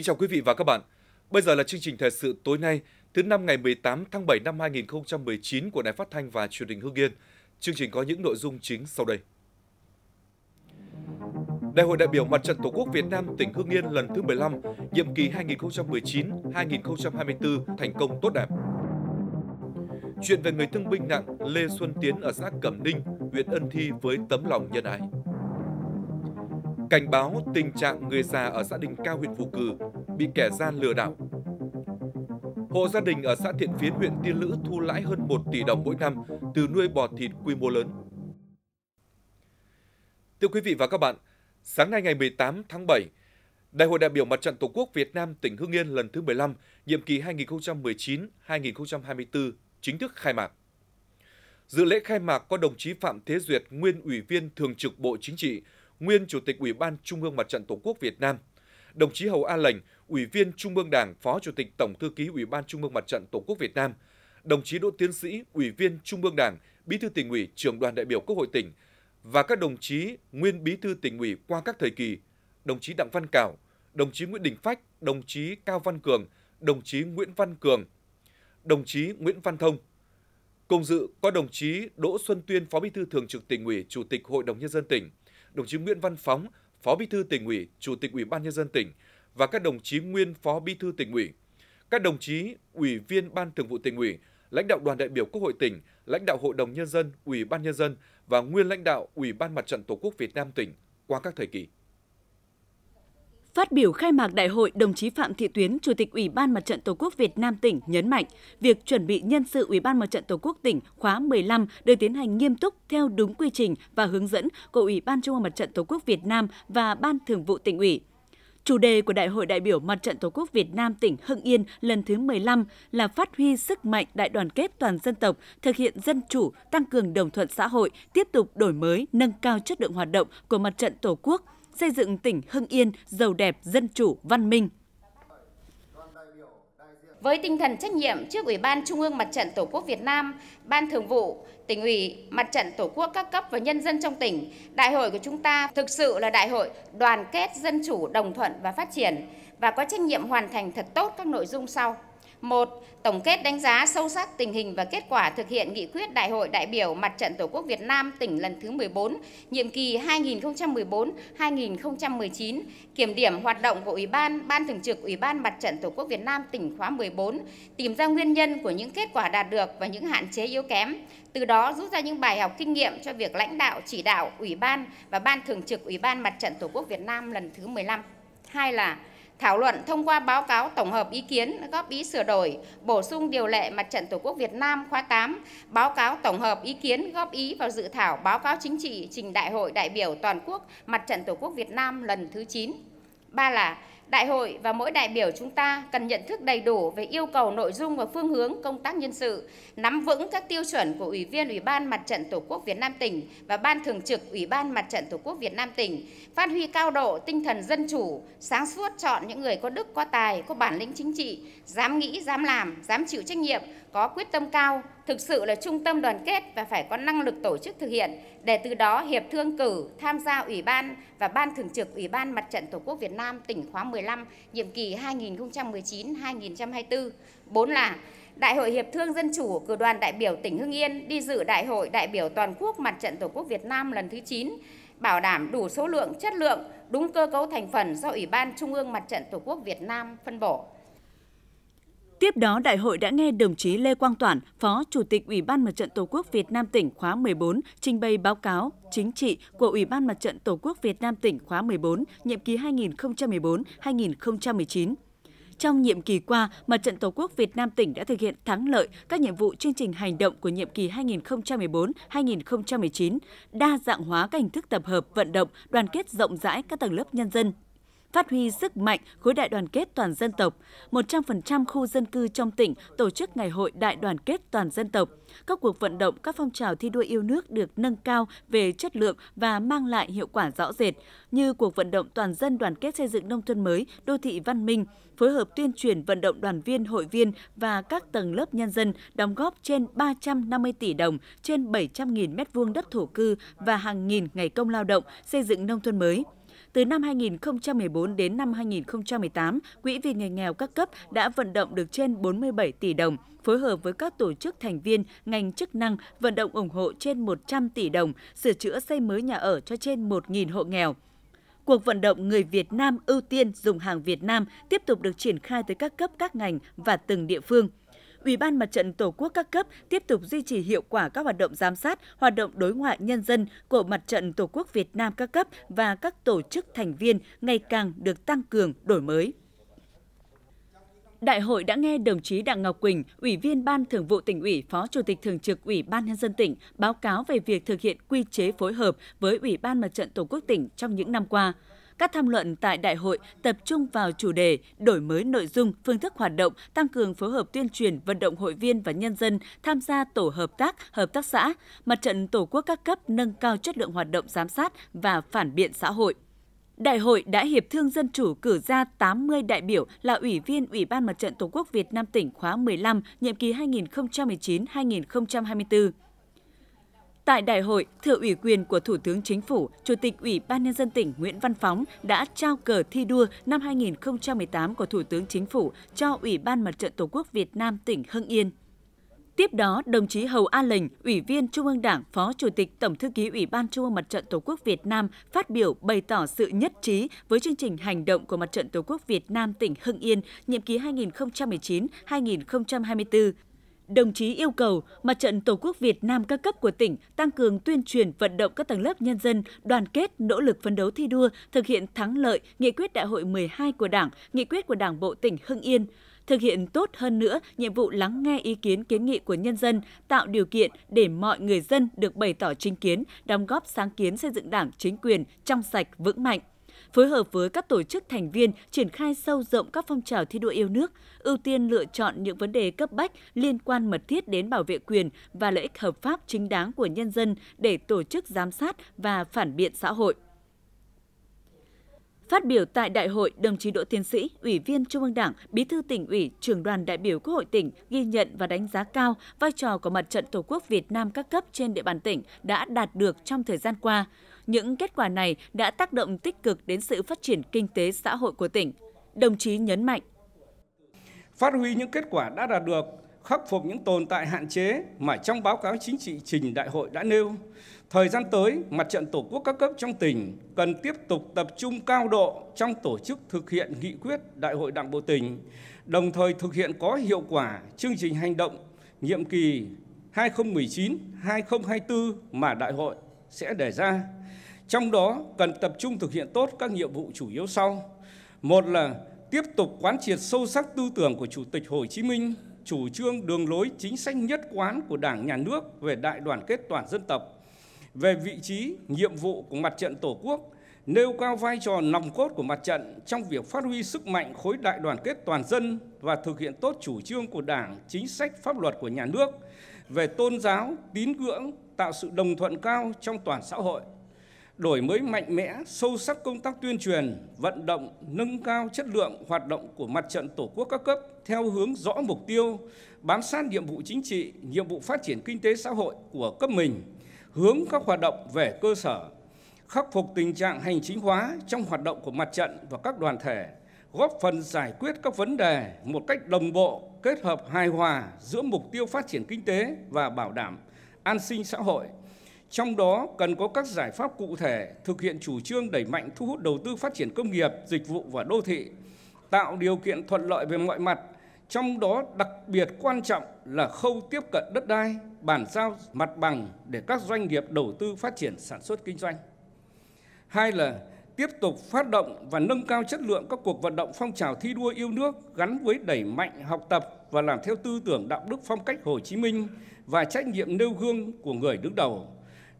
Kính chào quý vị và các bạn. Bây giờ là chương trình thời sự tối nay, thứ năm ngày 18 tháng 7 năm 2019 của Đài Phát thanh và Truyền hình Hưng Yên. Chương trình có những nội dung chính sau đây. Đại hội đại biểu Mặt trận Tổ quốc Việt Nam tỉnh Hưng Yên lần thứ 15, nhiệm kỳ 2019-2024 thành công tốt đẹp. Chuyện về người thương binh nặng Lê Xuân Tiến ở xã Cẩm Ninh, huyện Ân Thi với tấm lòng nhân ái cảnh báo tình trạng người già ở xã Đình Cao huyện Phù Cử bị kẻ gian lừa đảo. Hộ gia đình ở xã Thiện Phiến huyện Tiên Lữ thu lãi hơn 1 tỷ đồng mỗi năm từ nuôi bò thịt quy mô lớn. Thưa quý vị và các bạn, sáng nay ngày 18 tháng 7, Đại hội đại biểu Mặt trận Tổ quốc Việt Nam tỉnh Hưng Yên lần thứ 15, nhiệm kỳ 2019-2024 chính thức khai mạc. Dự lễ khai mạc có đồng chí Phạm Thế Duyệt, nguyên ủy viên Thường trực Bộ Chính trị, nguyên Chủ tịch Ủy ban Trung ương Mặt trận Tổ quốc Việt Nam, đồng chí Hầu A Lệnh, Ủy viên Trung ương Đảng, Phó Chủ tịch Tổng Thư ký Ủy ban Trung ương Mặt trận Tổ quốc Việt Nam, đồng chí Đỗ Tiến Sĩ, Ủy viên Trung ương Đảng, Bí thư tỉnh ủy, Trưởng đoàn đại biểu Quốc hội tỉnh và các đồng chí nguyên Bí thư tỉnh ủy qua các thời kỳ, đồng chí Đặng Văn Cảo, đồng chí Nguyễn Đình Phách, đồng chí Cao Văn Cường, đồng chí Nguyễn Văn Cường, đồng chí Nguyễn Văn Thông. Cùng dự có đồng chí Đỗ Xuân Tuyên, Phó Bí thư Thường trực tỉnh ủy, Chủ tịch Hội đồng nhân dân tỉnh, đồng chí Nguyễn Văn Phóng, Phó Bí thư tỉnh ủy, Chủ tịch Ủy ban nhân dân tỉnh và các đồng chí nguyên Phó Bí thư tỉnh ủy, các đồng chí ủy viên Ban Thường vụ tỉnh ủy, lãnh đạo đoàn đại biểu Quốc hội tỉnh, lãnh đạo Hội đồng nhân dân, Ủy ban nhân dân và nguyên lãnh đạo Ủy ban Mặt trận Tổ quốc Việt Nam tỉnh qua các thời kỳ. Phát biểu khai mạc đại hội, đồng chí Phạm Thị Tuyến, Chủ tịch Ủy ban Mặt trận Tổ quốc Việt Nam tỉnh nhấn mạnh, việc chuẩn bị nhân sự Ủy ban Mặt trận Tổ quốc tỉnh khóa 15 được tiến hành nghiêm túc theo đúng quy trình và hướng dẫn của Ủy ban Trung ương Mặt trận Tổ quốc Việt Nam và Ban Thường vụ tỉnh ủy. Chủ đề của Đại hội đại biểu Mặt trận Tổ quốc Việt Nam tỉnh Hưng Yên lần thứ 15 là phát huy sức mạnh đại đoàn kết toàn dân tộc, thực hiện dân chủ, tăng cường đồng thuận xã hội, tiếp tục đổi mới, nâng cao chất lượng hoạt động của Mặt trận Tổ quốc – xây dựng tỉnh Hưng Yên giàu đẹp, dân chủ, văn minh. Với tinh thần trách nhiệm trước Ủy ban Trung ương Mặt trận Tổ quốc Việt Nam, Ban Thường vụ, tỉnh ủy, Mặt trận Tổ quốc các cấp và nhân dân trong tỉnh, đại hội của chúng ta thực sự là đại hội đoàn kết dân chủ, đồng thuận và phát triển và có trách nhiệm hoàn thành thật tốt các nội dung sau. 1. Tổng kết đánh giá sâu sắc tình hình và kết quả thực hiện nghị quyết Đại hội đại biểu Mặt trận Tổ quốc Việt Nam tỉnh lần thứ 14, nhiệm kỳ 2014-2019, kiểm điểm hoạt động của Ủy ban, Ban Thường trực Ủy ban Mặt trận Tổ quốc Việt Nam tỉnh khóa 14, tìm ra nguyên nhân của những kết quả đạt được và những hạn chế yếu kém, từ đó rút ra những bài học kinh nghiệm cho việc lãnh đạo, chỉ đạo Ủy ban và Ban Thường trực Ủy ban Mặt trận Tổ quốc Việt Nam lần thứ 15. Hai là thảo luận thông qua báo cáo tổng hợp ý kiến góp ý sửa đổi, bổ sung điều lệ Mặt trận Tổ quốc Việt Nam khóa 8, báo cáo tổng hợp ý kiến góp ý vào dự thảo báo cáo chính trị trình Đại hội đại biểu toàn quốc Mặt trận Tổ quốc Việt Nam lần thứ 9. Ba là Đại hội và mỗi đại biểu chúng ta cần nhận thức đầy đủ về yêu cầu nội dung và phương hướng công tác nhân sự, nắm vững các tiêu chuẩn của Ủy viên Ủy ban Mặt trận Tổ quốc Việt Nam tỉnh và Ban Thường trực Ủy ban Mặt trận Tổ quốc Việt Nam tỉnh, phát huy cao độ tinh thần dân chủ, sáng suốt chọn những người có đức, có tài, có bản lĩnh chính trị, dám nghĩ, dám làm, dám chịu trách nhiệm, có quyết tâm cao, thực sự là trung tâm đoàn kết và phải có năng lực tổ chức thực hiện để từ đó hiệp thương cử tham gia ủy ban và ban thường trực Ủy ban Mặt trận Tổ quốc Việt Nam tỉnh khóa 15 nhiệm kỳ 2019-2024. Bốn là Đại hội Hiệp thương Dân chủ cử đoàn đại biểu tỉnh Hưng Yên đi dự Đại hội đại biểu toàn quốc Mặt trận Tổ quốc Việt Nam lần thứ 9 bảo đảm đủ số lượng, chất lượng, đúng cơ cấu thành phần do Ủy ban Trung ương Mặt trận Tổ quốc Việt Nam phân bổ. Tiếp đó, đại hội đã nghe đồng chí Lê Quang Toản, Phó Chủ tịch Ủy ban Mặt trận Tổ quốc Việt Nam tỉnh khóa 14 trình bày báo cáo chính trị của Ủy ban Mặt trận Tổ quốc Việt Nam tỉnh khóa 14, nhiệm kỳ 2014-2019. Trong nhiệm kỳ qua, Mặt trận Tổ quốc Việt Nam tỉnh đã thực hiện thắng lợi các nhiệm vụ chương trình hành động của nhiệm kỳ 2014-2019, đa dạng hóa các hình thức tập hợp, vận động, đoàn kết rộng rãi các tầng lớp nhân dân phát huy sức mạnh khối đại đoàn kết toàn dân tộc. 100% khu dân cư trong tỉnh tổ chức ngày hội đại đoàn kết toàn dân tộc. Các cuộc vận động, các phong trào thi đua yêu nước được nâng cao về chất lượng và mang lại hiệu quả rõ rệt, như cuộc vận động toàn dân đoàn kết xây dựng nông thôn mới, đô thị văn minh, phối hợp tuyên truyền vận động đoàn viên, hội viên và các tầng lớp nhân dân đóng góp trên 350 tỷ đồng trên 700.000 m2 đất thổ cư và hàng nghìn ngày công lao động xây dựng nông thôn mới. Từ năm 2014 đến năm 2018, Quỹ vì người nghèo các cấp đã vận động được trên 47 tỷ đồng, phối hợp với các tổ chức thành viên, ngành chức năng vận động ủng hộ trên 100 tỷ đồng, sửa chữa xây mới nhà ở cho trên 1.000 hộ nghèo. Cuộc vận động người Việt Nam ưu tiên dùng hàng Việt Nam tiếp tục được triển khai tới các cấp các ngành và từng địa phương – Ủy ban Mặt trận Tổ quốc các cấp tiếp tục duy trì hiệu quả các hoạt động giám sát, hoạt động đối ngoại nhân dân của Mặt trận Tổ quốc Việt Nam các cấp và các tổ chức thành viên ngày càng được tăng cường, đổi mới. Đại hội đã nghe đồng chí Đặng Ngọc Quỳnh, Ủy viên Ban Thường vụ tỉnh ủy, Phó Chủ tịch Thường trực Ủy ban nhân dân tỉnh báo cáo về việc thực hiện quy chế phối hợp với Ủy ban Mặt trận Tổ quốc tỉnh trong những năm qua. Các tham luận tại đại hội tập trung vào chủ đề đổi mới nội dung, phương thức hoạt động, tăng cường phối hợp tuyên truyền, vận động hội viên và nhân dân tham gia tổ hợp tác, hợp tác xã, mặt trận tổ quốc các cấp nâng cao chất lượng hoạt động giám sát và phản biện xã hội. Đại hội đã hiệp thương dân chủ cử ra 80 đại biểu là ủy viên Ủy ban Mặt trận Tổ quốc Việt Nam tỉnh khóa 15, nhiệm kỳ 2019-2024. Tại đại hội, thừa ủy quyền của Thủ tướng Chính phủ, Chủ tịch Ủy ban Nhân dân tỉnh Nguyễn Văn Phóng đã trao cờ thi đua năm 2018 của Thủ tướng Chính phủ cho Ủy ban Mặt trận Tổ quốc Việt Nam tỉnh Hưng Yên. Tiếp đó, đồng chí Hầu A Lệnh, Ủy viên Trung ương Đảng, Phó Chủ tịch Tổng thư ký Ủy ban Trung ương Mặt trận Tổ quốc Việt Nam phát biểu bày tỏ sự nhất trí với chương trình hành động của Mặt trận Tổ quốc Việt Nam tỉnh Hưng Yên nhiệm ký 2019-2024 đồng chí yêu cầu Mặt trận Tổ quốc Việt Nam các cấp của tỉnh tăng cường tuyên truyền vận động các tầng lớp nhân dân đoàn kết, nỗ lực phấn đấu thi đua, thực hiện thắng lợi nghị quyết đại hội 12 của Đảng, nghị quyết của Đảng bộ tỉnh Hưng Yên thực hiện tốt hơn nữa nhiệm vụ lắng nghe ý kiến kiến nghị của nhân dân, tạo điều kiện để mọi người dân được bày tỏ chính kiến, đóng góp sáng kiến xây dựng Đảng, chính quyền trong sạch vững mạnh phối hợp với các tổ chức thành viên triển khai sâu rộng các phong trào thi đua yêu nước, ưu tiên lựa chọn những vấn đề cấp bách liên quan mật thiết đến bảo vệ quyền và lợi ích hợp pháp chính đáng của nhân dân để tổ chức giám sát và phản biện xã hội. Phát biểu tại đại hội, đồng chí Đỗ Tiến Sĩ, Ủy viên Trung ương Đảng, Bí thư tỉnh ủy, trưởng đoàn đại biểu Quốc hội tỉnh ghi nhận và đánh giá cao vai trò của mặt trận Tổ quốc Việt Nam các cấp trên địa bàn tỉnh đã đạt được trong thời gian qua, những kết quả này đã tác động tích cực đến sự phát triển kinh tế xã hội của tỉnh. Đồng chí nhấn mạnh. Phát huy những kết quả đã đạt được, khắc phục những tồn tại hạn chế mà trong báo cáo chính trị trình đại hội đã nêu. Thời gian tới, mặt trận Tổ quốc các cấp trong tỉnh cần tiếp tục tập trung cao độ trong tổ chức thực hiện nghị quyết Đại hội Đảng bộ tỉnh, đồng thời thực hiện có hiệu quả chương trình hành động nhiệm kỳ 2019-2024 mà đại hội sẽ đề ra. Trong đó cần tập trung thực hiện tốt các nhiệm vụ chủ yếu sau. Một là tiếp tục quán triệt sâu sắc tư tưởng của Chủ tịch Hồ Chí Minh, chủ trương đường lối chính sách nhất quán của Đảng nhà nước về đại đoàn kết toàn dân tộc, về vị trí, nhiệm vụ của mặt trận Tổ quốc, nêu cao vai trò nòng cốt của mặt trận trong việc phát huy sức mạnh khối đại đoàn kết toàn dân và thực hiện tốt chủ trương của Đảng, chính sách pháp luật của nhà nước về tôn giáo, tín ngưỡng, tạo sự đồng thuận cao trong toàn xã hội đổi mới mạnh mẽ, sâu sắc công tác tuyên truyền, vận động, nâng cao chất lượng hoạt động của mặt trận Tổ quốc các cấp theo hướng rõ mục tiêu, bám sát nhiệm vụ chính trị, nhiệm vụ phát triển kinh tế xã hội của cấp mình, hướng các hoạt động về cơ sở, khắc phục tình trạng hành chính hóa trong hoạt động của mặt trận và các đoàn thể, góp phần giải quyết các vấn đề một cách đồng bộ, kết hợp hài hòa giữa mục tiêu phát triển kinh tế và bảo đảm an sinh xã hội trong đó cần có các giải pháp cụ thể thực hiện chủ trương đẩy mạnh thu hút đầu tư phát triển công nghiệp, dịch vụ và đô thị, tạo điều kiện thuận lợi về mọi mặt, trong đó đặc biệt quan trọng là khâu tiếp cận đất đai, bản giao mặt bằng để các doanh nghiệp đầu tư phát triển sản xuất kinh doanh. Hai là tiếp tục phát động và nâng cao chất lượng các cuộc vận động phong trào thi đua yêu nước gắn với đẩy mạnh học tập và làm theo tư tưởng đạo đức phong cách Hồ Chí Minh và trách nhiệm nêu gương của người đứng đầu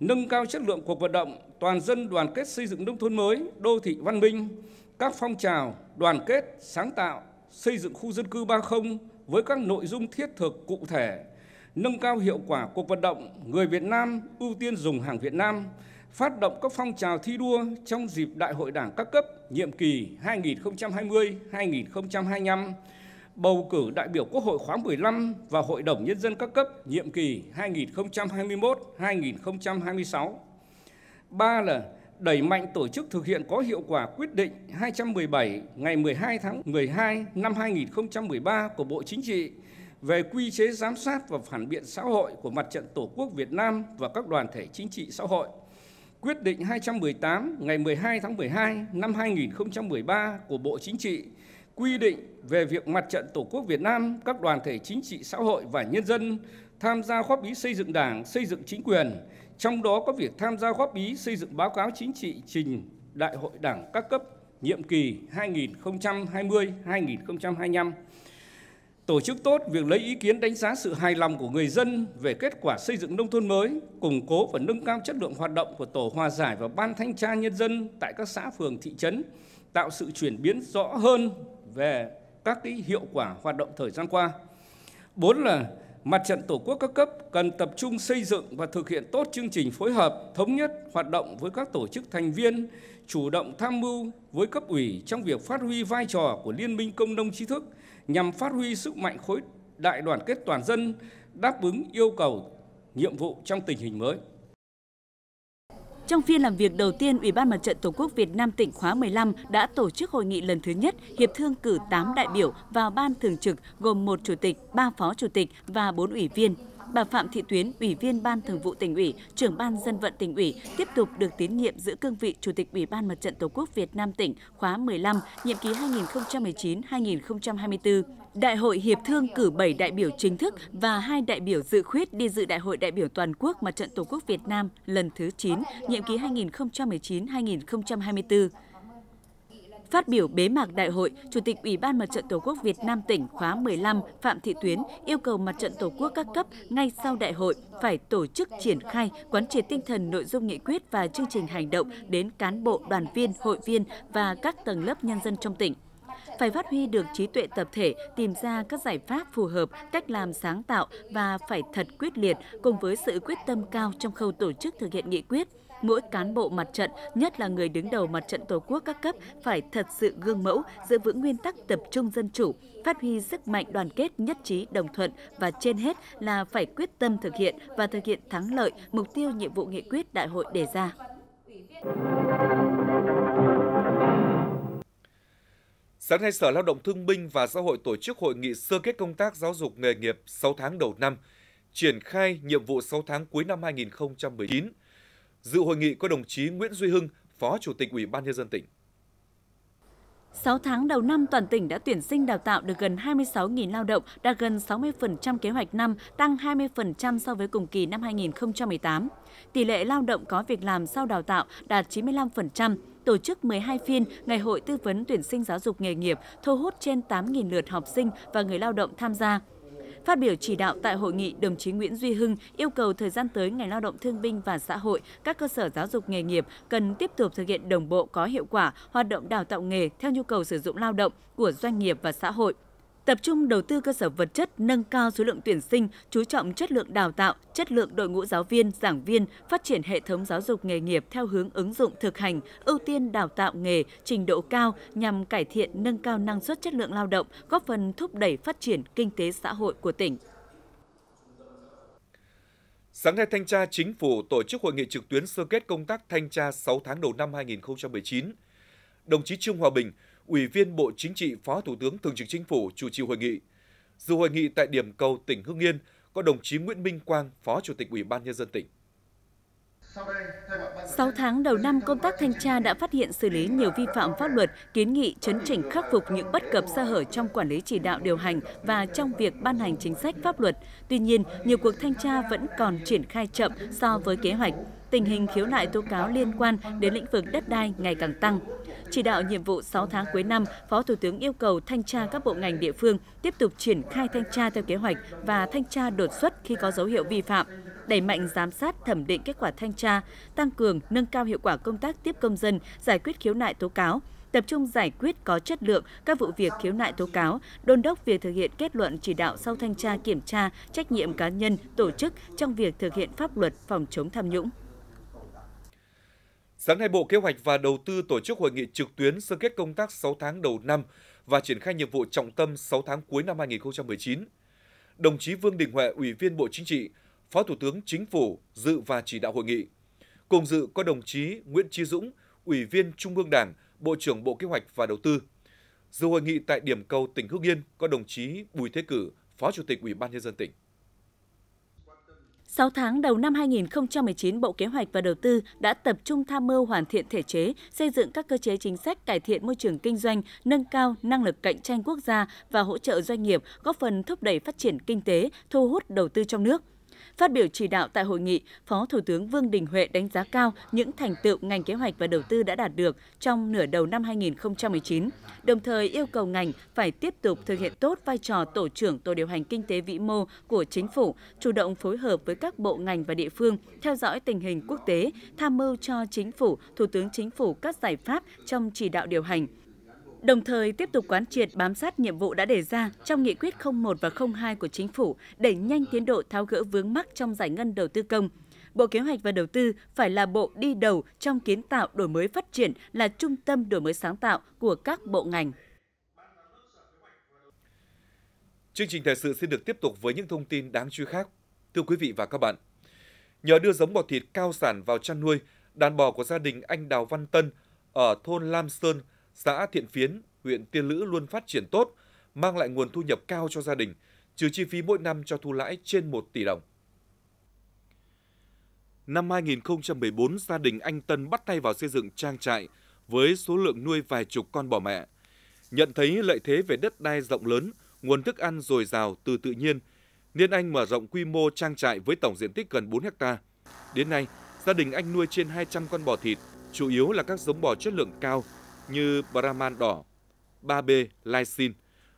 nâng cao chất lượng cuộc vận động toàn dân đoàn kết xây dựng nông thôn mới, đô thị văn minh, các phong trào đoàn kết, sáng tạo, xây dựng khu dân cư 30 với các nội dung thiết thực cụ thể, nâng cao hiệu quả cuộc vận động người Việt Nam ưu tiên dùng hàng Việt Nam, phát động các phong trào thi đua trong dịp Đại hội Đảng các cấp nhiệm kỳ 2020-2025 bầu cử đại biểu Quốc hội khóa 15 và Hội đồng Nhân dân các cấp nhiệm kỳ 2021-2026. Ba là đẩy mạnh tổ chức thực hiện có hiệu quả quyết định 217 ngày 12 tháng 12 năm 2013 của Bộ Chính trị về quy chế giám sát và phản biện xã hội của Mặt trận Tổ quốc Việt Nam và các đoàn thể chính trị xã hội. Quyết định 218 ngày 12 tháng 12 năm 2013 của Bộ Chính trị quy định về việc mặt trận Tổ quốc Việt Nam, các đoàn thể chính trị xã hội và nhân dân tham gia góp ý xây dựng đảng, xây dựng chính quyền, trong đó có việc tham gia góp ý xây dựng báo cáo chính trị trình Đại hội Đảng các cấp nhiệm kỳ 2020-2025. Tổ chức tốt việc lấy ý kiến đánh giá sự hài lòng của người dân về kết quả xây dựng nông thôn mới, củng cố và nâng cao chất lượng hoạt động của Tổ Hòa giải và Ban Thanh tra Nhân dân tại các xã phường thị trấn, tạo sự chuyển biến rõ hơn về các cái hiệu quả hoạt động thời gian qua. Bốn là mặt trận tổ quốc các cấp cần tập trung xây dựng và thực hiện tốt chương trình phối hợp thống nhất hoạt động với các tổ chức thành viên chủ động tham mưu với cấp ủy trong việc phát huy vai trò của liên minh công nông trí thức nhằm phát huy sức mạnh khối đại đoàn kết toàn dân đáp ứng yêu cầu nhiệm vụ trong tình hình mới trong phiên làm việc đầu tiên, Ủy ban Mặt trận Tổ quốc Việt Nam tỉnh khóa 15 đã tổ chức hội nghị lần thứ nhất hiệp thương cử 8 đại biểu vào ban thường trực gồm một chủ tịch, ba phó chủ tịch và bốn ủy viên. Bà Phạm Thị Tuyến, Ủy viên Ban Thường vụ Tỉnh ủy, Trưởng ban Dân vận Tỉnh ủy tiếp tục được tín nhiệm giữ cương vị Chủ tịch Ủy ban Mặt trận Tổ quốc Việt Nam tỉnh khóa 15, nhiệm kỳ 2019-2024. Đại hội Hiệp thương cử 7 đại biểu chính thức và hai đại biểu dự khuyết đi dự Đại hội đại biểu toàn quốc Mặt trận Tổ quốc Việt Nam lần thứ 9, nhiệm kỳ 2019-2024. Phát biểu bế mạc đại hội, Chủ tịch Ủy ban Mặt trận Tổ quốc Việt Nam tỉnh khóa 15 Phạm Thị Tuyến yêu cầu Mặt trận Tổ quốc các cấp ngay sau đại hội phải tổ chức triển khai quán triệt tinh thần nội dung nghị quyết và chương trình hành động đến cán bộ, đoàn viên, hội viên và các tầng lớp nhân dân trong tỉnh phải phát huy được trí tuệ tập thể, tìm ra các giải pháp phù hợp, cách làm sáng tạo và phải thật quyết liệt cùng với sự quyết tâm cao trong khâu tổ chức thực hiện nghị quyết mỗi cán bộ mặt trận, nhất là người đứng đầu mặt trận Tổ quốc các cấp phải thật sự gương mẫu, giữ vững nguyên tắc tập trung dân chủ, phát huy sức mạnh đoàn kết nhất trí đồng thuận và trên hết là phải quyết tâm thực hiện và thực hiện thắng lợi mục tiêu nhiệm vụ nghị quyết đại hội đề ra. Sáng nay, Sở Lao động Thương binh và Xã hội tổ chức hội nghị sơ kết công tác giáo dục nghề nghiệp 6 tháng đầu năm, triển khai nhiệm vụ 6 tháng cuối năm 2019. Dự hội nghị có đồng chí Nguyễn Duy Hưng, Phó Chủ tịch Ủy ban nhân dân tỉnh. 6 tháng đầu năm, toàn tỉnh đã tuyển sinh đào tạo được gần 26.000 lao động, đạt gần 60% kế hoạch năm, tăng 20% so với cùng kỳ năm 2018. Tỷ lệ lao động có việc làm sau đào tạo đạt 95%, tổ chức 12 phiên Ngày hội tư vấn tuyển sinh giáo dục nghề nghiệp, thu hút trên 8.000 lượt học sinh và người lao động tham gia. Phát biểu chỉ đạo tại hội nghị, đồng chí Nguyễn Duy Hưng yêu cầu thời gian tới ngành lao động thương binh và xã hội, các cơ sở giáo dục nghề nghiệp cần tiếp tục thực hiện đồng bộ có hiệu quả hoạt động đào tạo nghề theo nhu cầu sử dụng lao động của doanh nghiệp và xã hội tập trung đầu tư cơ sở vật chất, nâng cao số lượng tuyển sinh, chú trọng chất lượng đào tạo, chất lượng đội ngũ giáo viên, giảng viên, phát triển hệ thống giáo dục nghề nghiệp theo hướng ứng dụng thực hành, ưu tiên đào tạo nghề trình độ cao nhằm cải thiện nâng cao năng suất chất lượng lao động, góp phần thúc đẩy phát triển kinh tế xã hội của tỉnh. Sáng nay, Thanh tra Chính phủ tổ chức hội nghị trực tuyến sơ kết công tác thanh tra 6 tháng đầu năm 2019. Đồng chí Trương Hòa Bình, Ủy viên Bộ Chính trị Phó Thủ tướng Thường trực Chính phủ chủ trì hội nghị. Dù hội nghị tại điểm cầu tỉnh Hưng Yên có đồng chí Nguyễn Minh Quang, Phó Chủ tịch Ủy ban Nhân dân tỉnh. 6 tháng đầu năm, công tác thanh tra đã phát hiện xử lý nhiều vi phạm pháp luật, kiến nghị chấn chỉnh khắc phục những bất cập sơ hở trong quản lý chỉ đạo điều hành và trong việc ban hành chính sách pháp luật. Tuy nhiên, nhiều cuộc thanh tra vẫn còn triển khai chậm so với kế hoạch. Tình hình khiếu nại tố cáo liên quan đến lĩnh vực đất đai ngày càng tăng. Chỉ đạo nhiệm vụ 6 tháng cuối năm, Phó Thủ tướng yêu cầu thanh tra các bộ ngành địa phương tiếp tục triển khai thanh tra theo kế hoạch và thanh tra đột xuất khi có dấu hiệu vi phạm, đẩy mạnh giám sát thẩm định kết quả thanh tra, tăng cường nâng cao hiệu quả công tác tiếp công dân, giải quyết khiếu nại tố cáo, tập trung giải quyết có chất lượng các vụ việc khiếu nại tố cáo, đôn đốc việc thực hiện kết luận chỉ đạo sau thanh tra kiểm tra trách nhiệm cá nhân, tổ chức trong việc thực hiện pháp luật phòng chống tham nhũng. Sáng nay, Bộ Kế hoạch và Đầu tư tổ chức hội nghị trực tuyến sơ kết công tác 6 tháng đầu năm và triển khai nhiệm vụ trọng tâm 6 tháng cuối năm 2019. Đồng chí Vương Đình Huệ, Ủy viên Bộ Chính trị, Phó Thủ tướng Chính phủ dự và chỉ đạo hội nghị. Cùng dự có đồng chí Nguyễn Chí Dũng, Ủy viên Trung ương Đảng, Bộ trưởng Bộ Kế hoạch và Đầu tư. Dự hội nghị tại điểm cầu tỉnh Hưng Yên có đồng chí Bùi Thế Cử, Phó Chủ tịch Ủy ban nhân dân tỉnh. 6 tháng đầu năm 2019, Bộ Kế hoạch và Đầu tư đã tập trung tham mưu hoàn thiện thể chế, xây dựng các cơ chế chính sách cải thiện môi trường kinh doanh, nâng cao năng lực cạnh tranh quốc gia và hỗ trợ doanh nghiệp góp phần thúc đẩy phát triển kinh tế, thu hút đầu tư trong nước. Phát biểu chỉ đạo tại hội nghị, Phó Thủ tướng Vương Đình Huệ đánh giá cao những thành tựu ngành kế hoạch và đầu tư đã đạt được trong nửa đầu năm 2019, đồng thời yêu cầu ngành phải tiếp tục thực hiện tốt vai trò tổ trưởng tổ điều hành kinh tế vĩ mô của chính phủ, chủ động phối hợp với các bộ ngành và địa phương, theo dõi tình hình quốc tế, tham mưu cho chính phủ, Thủ tướng Chính phủ các giải pháp trong chỉ đạo điều hành – Đồng thời tiếp tục quán triệt bám sát nhiệm vụ đã đề ra trong nghị quyết 01 và 02 của chính phủ đẩy nhanh tiến độ tháo gỡ vướng mắc trong giải ngân đầu tư công. Bộ Kế hoạch và Đầu tư phải là bộ đi đầu trong kiến tạo đổi mới phát triển là trung tâm đổi mới sáng tạo của các bộ ngành. Chương trình thời sự xin được tiếp tục với những thông tin đáng chú ý khác. Thưa quý vị và các bạn, nhờ đưa giống bò thịt cao sản vào chăn nuôi, đàn bò của gia đình anh Đào Văn Tân ở thôn Lam Sơn, xã Thiện Phiến, huyện Tiên Lữ luôn phát triển tốt, mang lại nguồn thu nhập cao cho gia đình, trừ chi phí mỗi năm cho thu lãi trên 1 tỷ đồng. Năm 2014, gia đình anh Tân bắt tay vào xây dựng trang trại với số lượng nuôi vài chục con bò mẹ. Nhận thấy lợi thế về đất đai rộng lớn, nguồn thức ăn dồi dào từ tự nhiên, nên anh mở rộng quy mô trang trại với tổng diện tích gần 4 hecta. Đến nay, gia đình anh nuôi trên 200 con bò thịt, chủ yếu là các giống bò chất lượng cao như Brahman đỏ, 3B lysine.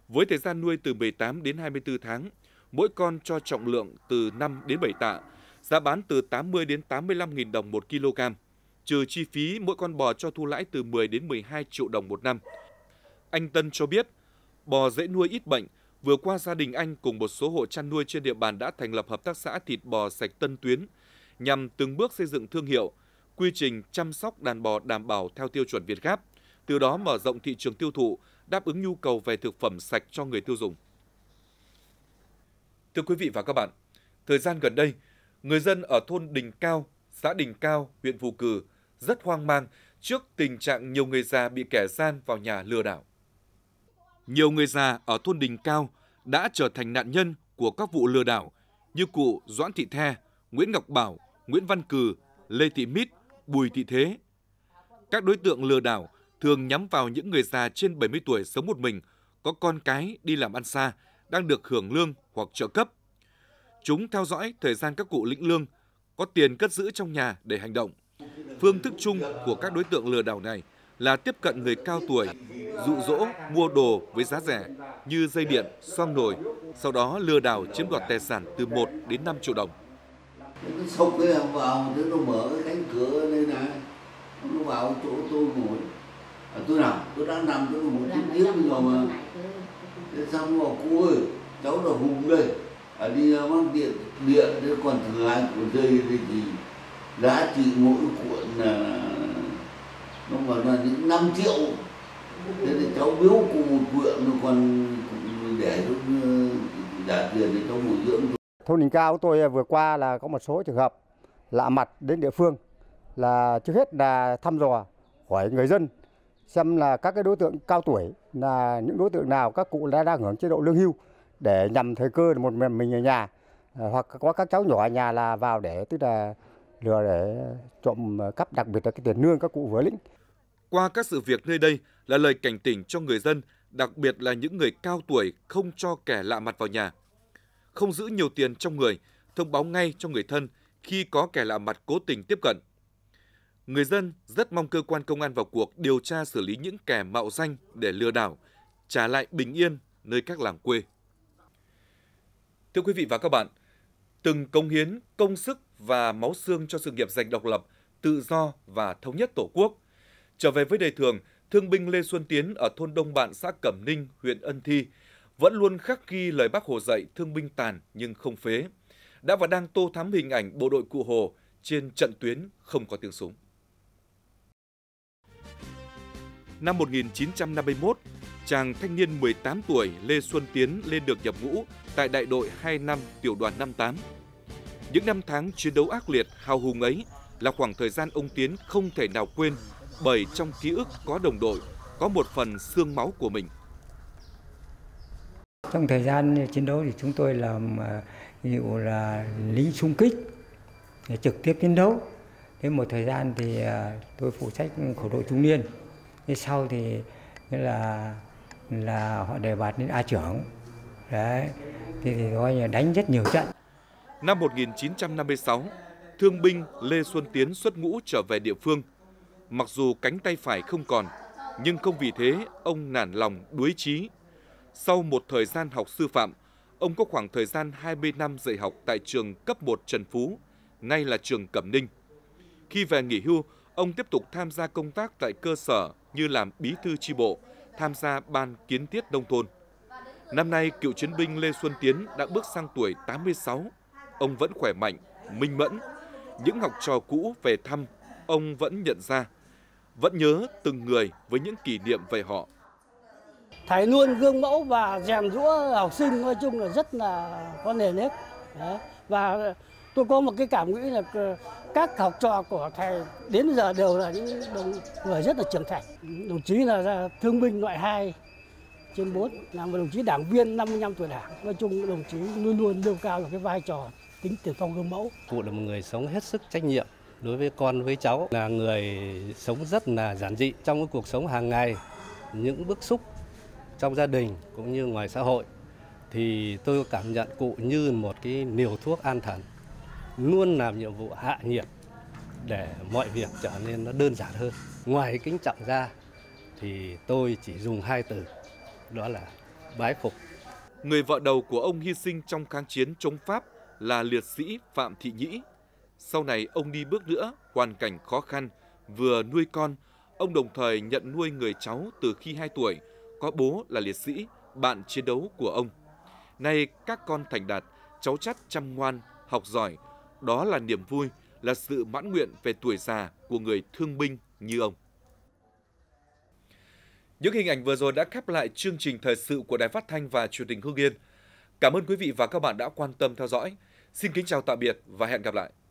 Với thời gian nuôi từ 18 đến 24 tháng, mỗi con cho trọng lượng từ 5 đến 7 tạ, giá bán từ 80 đến 85.000 đồng 1 kg, trừ chi phí mỗi con bò cho thu lãi từ 10 đến 12 triệu đồng một năm. Anh Tân cho biết, bò dễ nuôi ít bệnh, vừa qua gia đình anh cùng một số hộ chăn nuôi trên địa bàn đã thành lập hợp tác xã thịt bò sạch Tân Tuyến nhằm từng bước xây dựng thương hiệu, quy trình chăm sóc đàn bò đảm bảo theo tiêu chuẩn Việt Gáp – từ đó mở rộng thị trường tiêu thụ, đáp ứng nhu cầu về thực phẩm sạch cho người tiêu dùng. Thưa quý vị và các bạn, thời gian gần đây, người dân ở thôn Đình Cao, xã Đình Cao, huyện Phù Cử rất hoang mang trước tình trạng nhiều người già bị kẻ gian vào nhà lừa đảo. Nhiều người già ở thôn Đình Cao đã trở thành nạn nhân của các vụ lừa đảo như cụ Doãn Thị The, Nguyễn Ngọc Bảo, Nguyễn Văn Cừ, Lê Thị Mít, Bùi Thị Thế. Các đối tượng lừa đảo thường nhắm vào những người già trên 70 tuổi sống một mình, có con cái đi làm ăn xa, đang được hưởng lương hoặc trợ cấp. Chúng theo dõi thời gian các cụ lĩnh lương, có tiền cất giữ trong nhà để hành động. Phương thức chung của các đối tượng lừa đảo này là tiếp cận người cao tuổi, dụ dỗ mua đồ với giá rẻ như dây điện, xoong nồi, sau đó lừa đảo chiếm đoạt tài sản từ 1 đến 5 triệu đồng. Nó sốc cái vào, nó mở cái cánh cửa đây này, nó vào chỗ tôi ngồi, à, tôi làm tôi đã nằm tôi một chút tiếng rồi mà ừ. thế xong rồi cô ơi cháu là hùng đây à, đi mang à, điện điện thế còn thừa anh của dây thì gì giá trị mỗi cuộn là nó còn là những 5 triệu thế thì cháu biếu cùng một cuộn nó còn để à, trả tiền để cháu bồi dưỡng thôn đình cao của tôi à, vừa qua là có một số trường hợp lạ mặt đến địa phương là trước hết là thăm dò hỏi người dân xem là các cái đối tượng cao tuổi là những đối tượng nào các cụ đã đang hưởng chế độ lương hưu để nhằm thời cơ một mình ở nhà à, hoặc có các cháu nhỏ ở nhà là vào để tức là lừa để trộm cắp đặc biệt là cái tiền lương các cụ vừa lĩnh. Qua các sự việc nơi đây là lời cảnh tỉnh cho người dân, đặc biệt là những người cao tuổi không cho kẻ lạ mặt vào nhà. Không giữ nhiều tiền trong người, thông báo ngay cho người thân khi có kẻ lạ mặt cố tình tiếp cận. Người dân rất mong cơ quan công an vào cuộc điều tra xử lý những kẻ mạo danh để lừa đảo, trả lại bình yên nơi các làng quê. Thưa quý vị và các bạn, từng công hiến công sức và máu xương cho sự nghiệp giành độc lập, tự do và thống nhất Tổ quốc. Trở về với đời thường, thương binh Lê Xuân Tiến ở thôn Đông Bạn, xã Cẩm Ninh, huyện Ân Thi vẫn luôn khắc ghi lời bác Hồ dạy thương binh tàn nhưng không phế, đã và đang tô thắm hình ảnh bộ đội cụ Hồ trên trận tuyến không có tiếng súng. Năm 1951, chàng thanh niên 18 tuổi Lê Xuân Tiến lên được nhập ngũ tại đại đội 25 tiểu đoàn 58. Những năm tháng chiến đấu ác liệt hào hùng ấy là khoảng thời gian ông Tiến không thể nào quên bởi trong ký ức có đồng đội, có một phần xương máu của mình. Trong thời gian chiến đấu thì chúng tôi làm dụ à, là lính xung kích để trực tiếp chiến đấu. Thế một thời gian thì à, tôi phụ trách khẩu đội trung niên thế sau thì nghĩa là là họ đề bạt đến a trưởng đấy thì, thì coi như đánh rất nhiều trận năm 1956 thương binh Lê Xuân Tiến xuất ngũ trở về địa phương mặc dù cánh tay phải không còn nhưng không vì thế ông nản lòng đuối trí sau một thời gian học sư phạm ông có khoảng thời gian 20 năm dạy học tại trường cấp 1 Trần Phú nay là trường Cẩm Ninh khi về nghỉ hưu ông tiếp tục tham gia công tác tại cơ sở như làm bí thư chi bộ, tham gia ban kiến thiết nông thôn. Năm nay, cựu chiến binh Lê Xuân Tiến đã bước sang tuổi 86. Ông vẫn khỏe mạnh, minh mẫn. Những học trò cũ về thăm, ông vẫn nhận ra, vẫn nhớ từng người với những kỷ niệm về họ. Thái luôn gương mẫu và rèn rũa học sinh nói chung là rất là có nền nếp. Và tôi có một cái cảm nghĩ là các học trò của thầy đến giờ đều là những đồng người rất là trưởng thành đồng chí là thương binh loại 2 trên 4 là một đồng chí đảng viên 55 tuổi đảng nói chung đồng chí luôn luôn nêu cao là cái vai trò tính tiền phong gương mẫu cụ là một người sống hết sức trách nhiệm đối với con với cháu là người sống rất là giản dị trong cái cuộc sống hàng ngày những bức xúc trong gia đình cũng như ngoài xã hội thì tôi cảm nhận cụ như một cái liều thuốc an thần luôn làm nhiệm vụ hạ nhiệt để mọi việc trở nên nó đơn giản hơn. Ngoài kính trọng ra thì tôi chỉ dùng hai từ đó là bái phục. Người vợ đầu của ông hy sinh trong kháng chiến chống Pháp là liệt sĩ Phạm Thị Nhĩ. Sau này ông đi bước nữa, hoàn cảnh khó khăn, vừa nuôi con, ông đồng thời nhận nuôi người cháu từ khi 2 tuổi, có bố là liệt sĩ, bạn chiến đấu của ông. Nay các con thành đạt, cháu chắt chăm ngoan, học giỏi, đó là niềm vui, là sự mãn nguyện về tuổi già của người thương binh như ông. Những hình ảnh vừa rồi đã khép lại chương trình thời sự của Đài Phát Thanh và Truyền hình Hương Yên. Cảm ơn quý vị và các bạn đã quan tâm theo dõi. Xin kính chào tạm biệt và hẹn gặp lại.